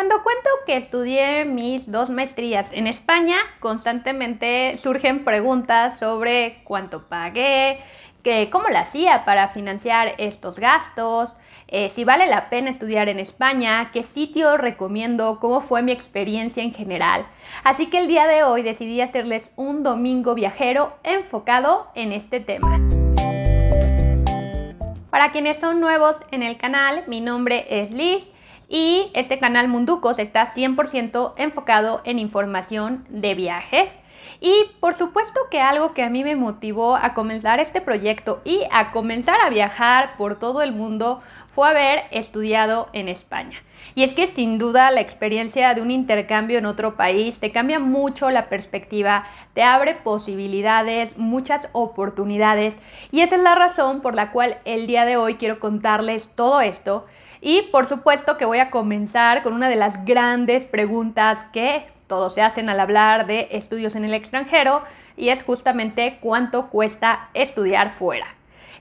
Cuando cuento que estudié mis dos maestrías en España, constantemente surgen preguntas sobre cuánto pagué, que, cómo la hacía para financiar estos gastos, eh, si vale la pena estudiar en España, qué sitio recomiendo, cómo fue mi experiencia en general. Así que el día de hoy decidí hacerles un domingo viajero enfocado en este tema. Para quienes son nuevos en el canal, mi nombre es Liz y este canal Munducos está 100% enfocado en información de viajes. Y por supuesto que algo que a mí me motivó a comenzar este proyecto y a comenzar a viajar por todo el mundo fue haber estudiado en España. Y es que sin duda la experiencia de un intercambio en otro país te cambia mucho la perspectiva, te abre posibilidades, muchas oportunidades y esa es la razón por la cual el día de hoy quiero contarles todo esto y por supuesto que voy a comenzar con una de las grandes preguntas que todos se hacen al hablar de estudios en el extranjero y es justamente cuánto cuesta estudiar fuera.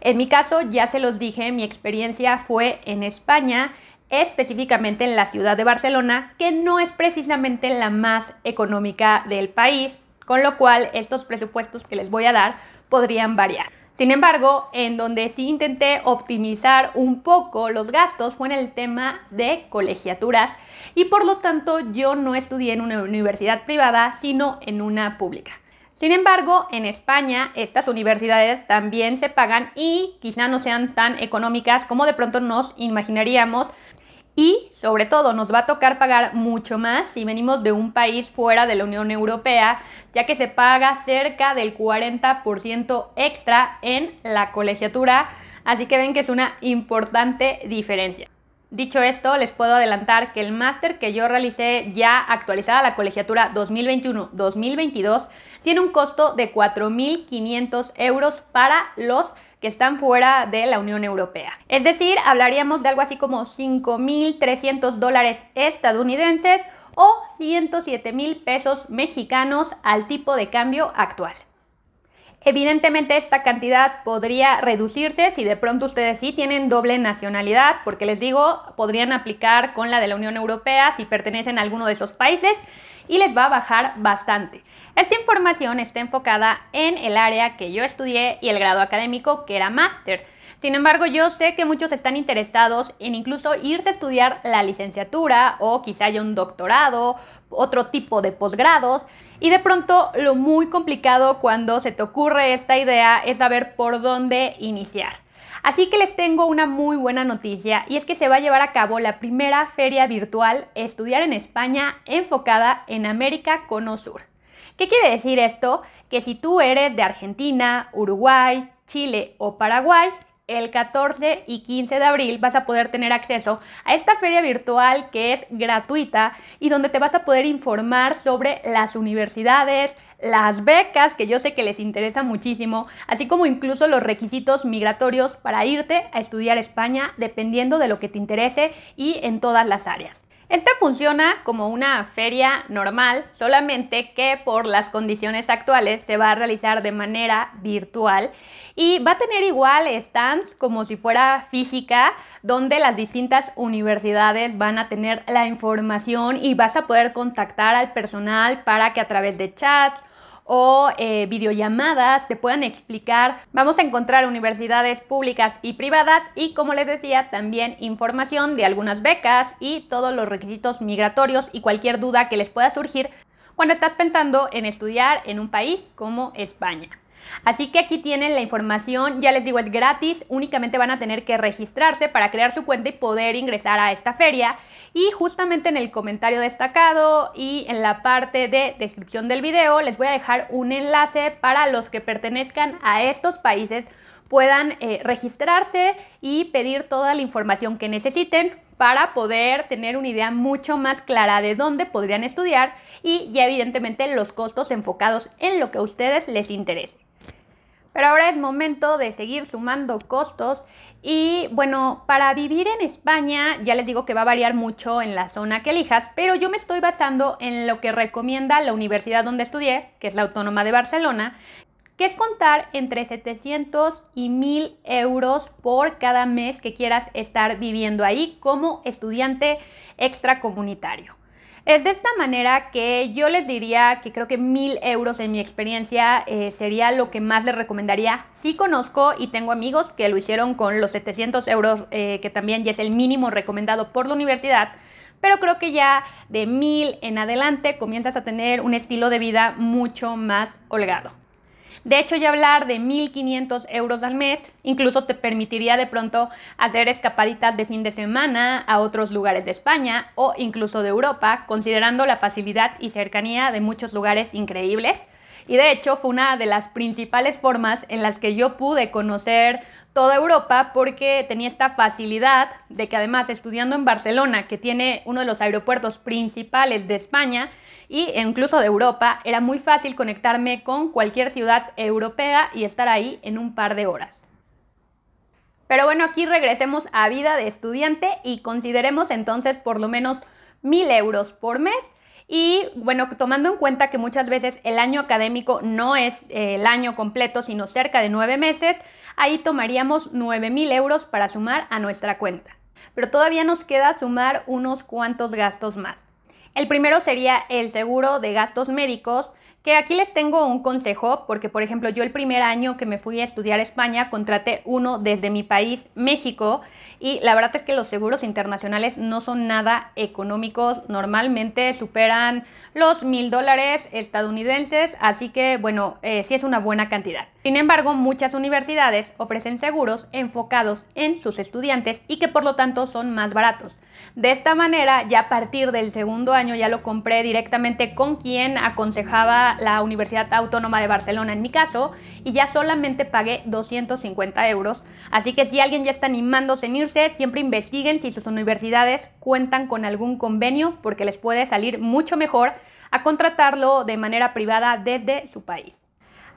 En mi caso, ya se los dije, mi experiencia fue en España, específicamente en la ciudad de Barcelona, que no es precisamente la más económica del país, con lo cual estos presupuestos que les voy a dar podrían variar. Sin embargo, en donde sí intenté optimizar un poco los gastos fue en el tema de colegiaturas y por lo tanto yo no estudié en una universidad privada, sino en una pública. Sin embargo, en España estas universidades también se pagan y quizá no sean tan económicas como de pronto nos imaginaríamos, y sobre todo nos va a tocar pagar mucho más si venimos de un país fuera de la Unión Europea, ya que se paga cerca del 40% extra en la colegiatura, así que ven que es una importante diferencia. Dicho esto, les puedo adelantar que el máster que yo realicé ya actualizada la colegiatura 2021-2022 tiene un costo de 4.500 euros para los están fuera de la Unión Europea. Es decir, hablaríamos de algo así como 5.300 dólares estadounidenses o 107 mil pesos mexicanos al tipo de cambio actual. Evidentemente esta cantidad podría reducirse si de pronto ustedes sí tienen doble nacionalidad, porque les digo, podrían aplicar con la de la Unión Europea si pertenecen a alguno de esos países y les va a bajar bastante. Esta información está enfocada en el área que yo estudié y el grado académico que era máster. Sin embargo, yo sé que muchos están interesados en incluso irse a estudiar la licenciatura o quizá haya un doctorado, otro tipo de posgrados. Y de pronto lo muy complicado cuando se te ocurre esta idea es saber por dónde iniciar. Así que les tengo una muy buena noticia y es que se va a llevar a cabo la primera feria virtual Estudiar en España enfocada en América Cono Sur. ¿Qué quiere decir esto? Que si tú eres de Argentina, Uruguay, Chile o Paraguay, el 14 y 15 de abril vas a poder tener acceso a esta feria virtual que es gratuita y donde te vas a poder informar sobre las universidades, las becas, que yo sé que les interesa muchísimo, así como incluso los requisitos migratorios para irte a estudiar España, dependiendo de lo que te interese y en todas las áreas. Esta funciona como una feria normal, solamente que por las condiciones actuales se va a realizar de manera virtual y va a tener igual stands como si fuera física, donde las distintas universidades van a tener la información y vas a poder contactar al personal para que a través de chats, o eh, videollamadas, te puedan explicar. Vamos a encontrar universidades públicas y privadas y, como les decía, también información de algunas becas y todos los requisitos migratorios y cualquier duda que les pueda surgir cuando estás pensando en estudiar en un país como España. Así que aquí tienen la información, ya les digo, es gratis, únicamente van a tener que registrarse para crear su cuenta y poder ingresar a esta feria. Y justamente en el comentario destacado y en la parte de descripción del video les voy a dejar un enlace para los que pertenezcan a estos países puedan eh, registrarse y pedir toda la información que necesiten para poder tener una idea mucho más clara de dónde podrían estudiar y ya evidentemente los costos enfocados en lo que a ustedes les interese. Pero ahora es momento de seguir sumando costos y bueno, para vivir en España ya les digo que va a variar mucho en la zona que elijas, pero yo me estoy basando en lo que recomienda la universidad donde estudié, que es la Autónoma de Barcelona, que es contar entre 700 y 1000 euros por cada mes que quieras estar viviendo ahí como estudiante extracomunitario. Es de esta manera que yo les diría que creo que mil euros en mi experiencia eh, sería lo que más les recomendaría. Sí conozco y tengo amigos que lo hicieron con los 700 euros, eh, que también ya es el mínimo recomendado por la universidad, pero creo que ya de mil en adelante comienzas a tener un estilo de vida mucho más holgado. De hecho, ya hablar de 1.500 euros al mes incluso te permitiría de pronto hacer escapaditas de fin de semana a otros lugares de España o incluso de Europa, considerando la facilidad y cercanía de muchos lugares increíbles. Y de hecho fue una de las principales formas en las que yo pude conocer toda Europa porque tenía esta facilidad de que además estudiando en Barcelona, que tiene uno de los aeropuertos principales de España, y incluso de Europa, era muy fácil conectarme con cualquier ciudad europea y estar ahí en un par de horas. Pero bueno, aquí regresemos a vida de estudiante y consideremos entonces por lo menos mil euros por mes. Y bueno, tomando en cuenta que muchas veces el año académico no es eh, el año completo, sino cerca de nueve meses, ahí tomaríamos nueve mil euros para sumar a nuestra cuenta. Pero todavía nos queda sumar unos cuantos gastos más. El primero sería el seguro de gastos médicos, que aquí les tengo un consejo, porque por ejemplo yo el primer año que me fui a estudiar a España contraté uno desde mi país, México, y la verdad es que los seguros internacionales no son nada económicos, normalmente superan los mil dólares estadounidenses, así que bueno, eh, sí es una buena cantidad. Sin embargo, muchas universidades ofrecen seguros enfocados en sus estudiantes y que por lo tanto son más baratos. De esta manera, ya a partir del segundo año ya lo compré directamente con quien aconsejaba la Universidad Autónoma de Barcelona en mi caso y ya solamente pagué 250 euros. Así que si alguien ya está animándose en irse, siempre investiguen si sus universidades cuentan con algún convenio porque les puede salir mucho mejor a contratarlo de manera privada desde su país.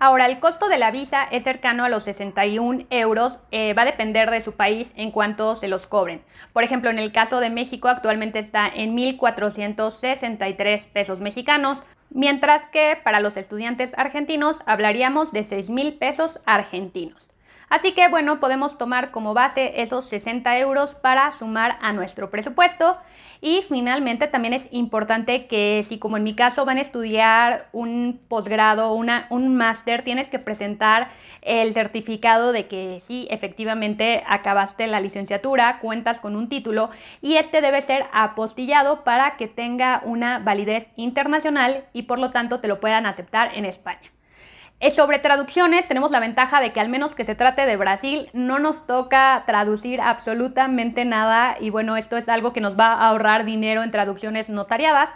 Ahora, el costo de la visa es cercano a los 61 euros, eh, va a depender de su país en cuanto se los cobren. Por ejemplo, en el caso de México actualmente está en 1.463 pesos mexicanos, mientras que para los estudiantes argentinos hablaríamos de 6.000 pesos argentinos. Así que bueno, podemos tomar como base esos 60 euros para sumar a nuestro presupuesto. Y finalmente también es importante que si como en mi caso van a estudiar un posgrado, un máster, tienes que presentar el certificado de que sí, efectivamente acabaste la licenciatura, cuentas con un título y este debe ser apostillado para que tenga una validez internacional y por lo tanto te lo puedan aceptar en España. Eh, sobre traducciones tenemos la ventaja de que al menos que se trate de Brasil no nos toca traducir absolutamente nada y bueno, esto es algo que nos va a ahorrar dinero en traducciones notariadas.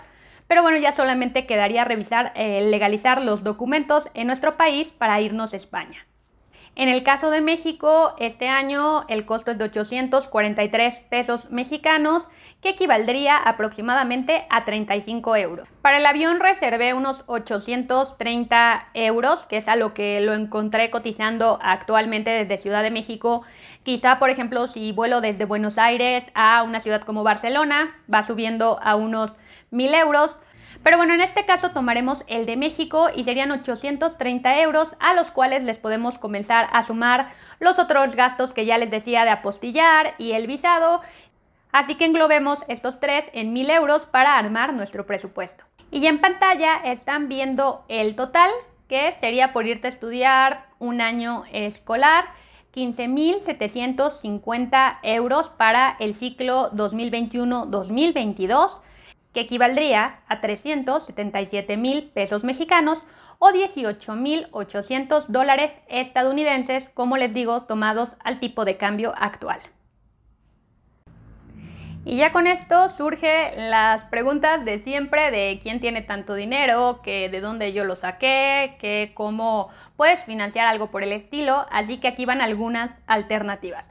Pero bueno, ya solamente quedaría revisar, eh, legalizar los documentos en nuestro país para irnos a España. En el caso de México, este año el costo es de 843 pesos mexicanos que equivaldría aproximadamente a 35 euros. Para el avión reservé unos 830 euros, que es a lo que lo encontré cotizando actualmente desde Ciudad de México. Quizá, por ejemplo, si vuelo desde Buenos Aires a una ciudad como Barcelona, va subiendo a unos 1000 euros. Pero bueno, en este caso tomaremos el de México y serían 830 euros a los cuales les podemos comenzar a sumar los otros gastos que ya les decía de apostillar y el visado Así que englobemos estos tres en 1000 euros para armar nuestro presupuesto. Y en pantalla están viendo el total, que sería por irte a estudiar un año escolar, 15.750 euros para el ciclo 2021-2022, que equivaldría a 377 mil pesos mexicanos o mil 18.800 dólares estadounidenses, como les digo, tomados al tipo de cambio actual. Y ya con esto surge las preguntas de siempre de quién tiene tanto dinero, que de dónde yo lo saqué, que cómo puedes financiar algo por el estilo, así que aquí van algunas alternativas.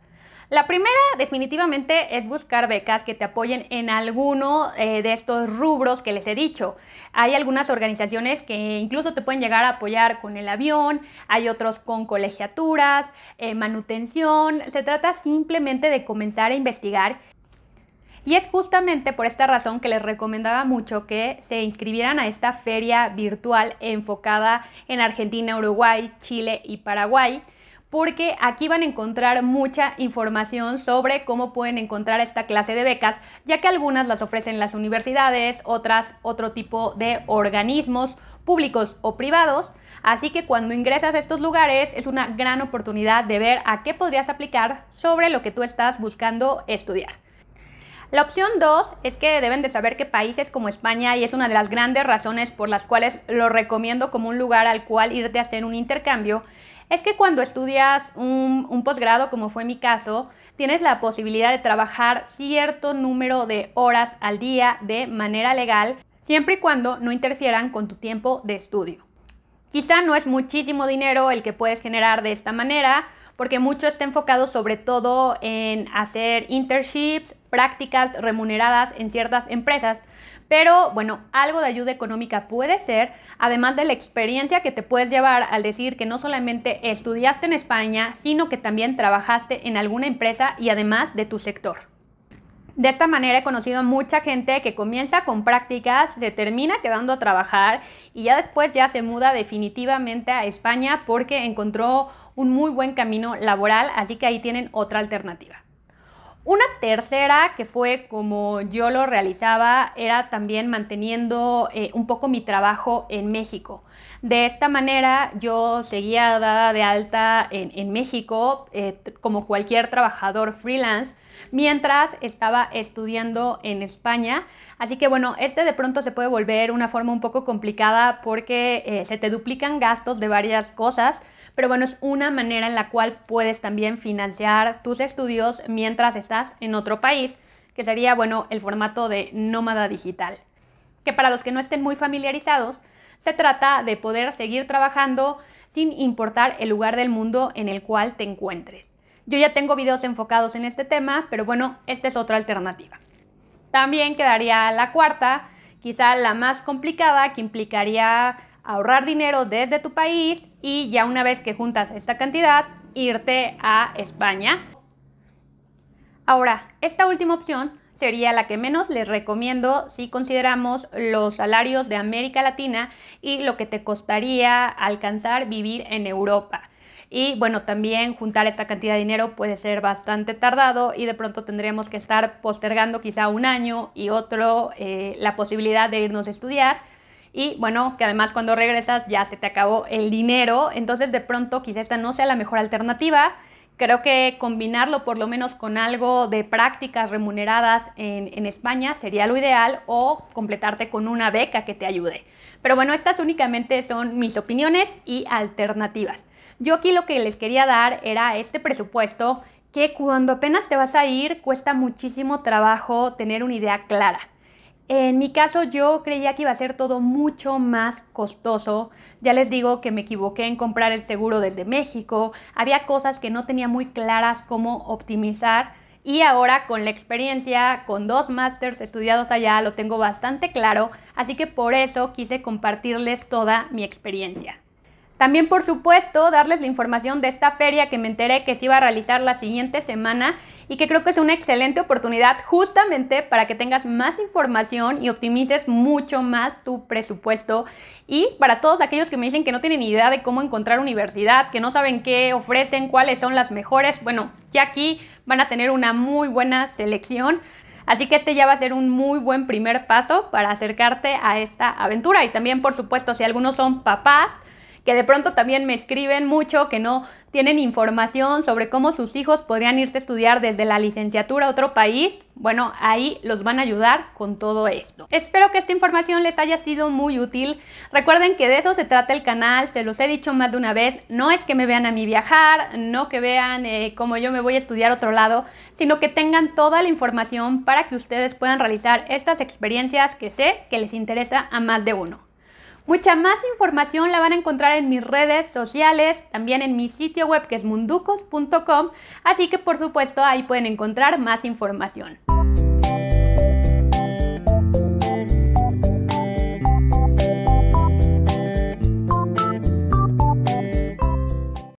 La primera definitivamente es buscar becas que te apoyen en alguno eh, de estos rubros que les he dicho. Hay algunas organizaciones que incluso te pueden llegar a apoyar con el avión, hay otros con colegiaturas, eh, manutención. Se trata simplemente de comenzar a investigar y es justamente por esta razón que les recomendaba mucho que se inscribieran a esta feria virtual enfocada en Argentina, Uruguay, Chile y Paraguay porque aquí van a encontrar mucha información sobre cómo pueden encontrar esta clase de becas, ya que algunas las ofrecen las universidades, otras otro tipo de organismos públicos o privados. Así que cuando ingresas a estos lugares es una gran oportunidad de ver a qué podrías aplicar sobre lo que tú estás buscando estudiar. La opción 2 es que deben de saber que países como España, y es una de las grandes razones por las cuales lo recomiendo como un lugar al cual irte a hacer un intercambio, es que cuando estudias un, un posgrado, como fue mi caso, tienes la posibilidad de trabajar cierto número de horas al día de manera legal, siempre y cuando no interfieran con tu tiempo de estudio. Quizá no es muchísimo dinero el que puedes generar de esta manera, porque mucho está enfocado sobre todo en hacer internships, prácticas remuneradas en ciertas empresas. Pero bueno, algo de ayuda económica puede ser, además de la experiencia que te puedes llevar al decir que no solamente estudiaste en España, sino que también trabajaste en alguna empresa y además de tu sector. De esta manera he conocido mucha gente que comienza con prácticas, se termina quedando a trabajar y ya después ya se muda definitivamente a España porque encontró un muy buen camino laboral, así que ahí tienen otra alternativa. Una tercera, que fue como yo lo realizaba, era también manteniendo eh, un poco mi trabajo en México. De esta manera yo seguía dada de alta en, México eh, como cualquier trabajador freelance mientras estaba estudiando en España. Así que bueno, este de pronto se puede volver una forma un poco complicada porque eh, se te duplican gastos de varias cosas pero bueno, es una manera en la cual puedes también financiar tus estudios mientras estás en otro país, que sería, bueno, el formato de nómada digital. Que para los que no estén muy familiarizados, se trata de poder seguir trabajando sin importar el lugar del mundo en el cual te encuentres. Yo ya tengo videos enfocados en este tema, pero bueno, esta es otra alternativa. También quedaría la cuarta, quizá la más complicada, que implicaría ahorrar dinero desde tu país y ya una vez que juntas esta cantidad, irte a España. Ahora, esta última opción sería la que menos les recomiendo si consideramos los salarios de América Latina y lo que te costaría alcanzar vivir en Europa. Y bueno, también juntar esta cantidad de dinero puede ser bastante tardado y de pronto tendríamos que estar postergando quizá un año y otro eh, la posibilidad de irnos a estudiar y bueno, que además cuando regresas ya se te acabó el dinero, entonces de pronto quizá esta no sea la mejor alternativa. Creo que combinarlo por lo menos con algo de prácticas remuneradas en, España sería lo ideal o completarte con una beca que te ayude. Pero bueno, estas únicamente son mis opiniones y alternativas. Yo aquí lo que les quería dar era este presupuesto que cuando apenas te vas a ir cuesta muchísimo trabajo tener una idea clara. En mi caso yo creía que iba a ser todo mucho más costoso. Ya les digo que me equivoqué en comprar el seguro desde México. Había cosas que no tenía muy claras cómo optimizar. Y ahora con la experiencia, con dos másters estudiados allá, lo tengo bastante claro, así que por eso quise compartirles toda mi experiencia. También, por supuesto, darles la información de esta feria que me enteré que se iba a realizar la siguiente semana y que creo que es una excelente oportunidad justamente para que tengas más información y optimices mucho más tu presupuesto. Y para todos aquellos que me dicen que no tienen idea de cómo encontrar universidad, que no saben qué ofrecen, cuáles son las mejores, bueno, ya aquí van a tener una muy buena selección. Así que este ya va a ser un muy buen primer paso para acercarte a esta aventura. Y también, por supuesto, si algunos son papás, que de pronto también me escriben mucho que no tienen información sobre cómo sus hijos podrían irse a estudiar desde la licenciatura a otro país, bueno, ahí los van a ayudar con todo esto. Espero que esta información les haya sido muy útil. Recuerden que de eso se trata el canal, se los he dicho más de una vez, no es que me vean a mí viajar, no que vean eh, cómo yo me voy a estudiar a otro lado, sino que tengan toda la información para que ustedes puedan realizar estas experiencias que sé que les interesa a más de uno. Mucha más información la van a encontrar en mis redes sociales, también en mi sitio web que es munducos.com, así que por supuesto ahí pueden encontrar más información.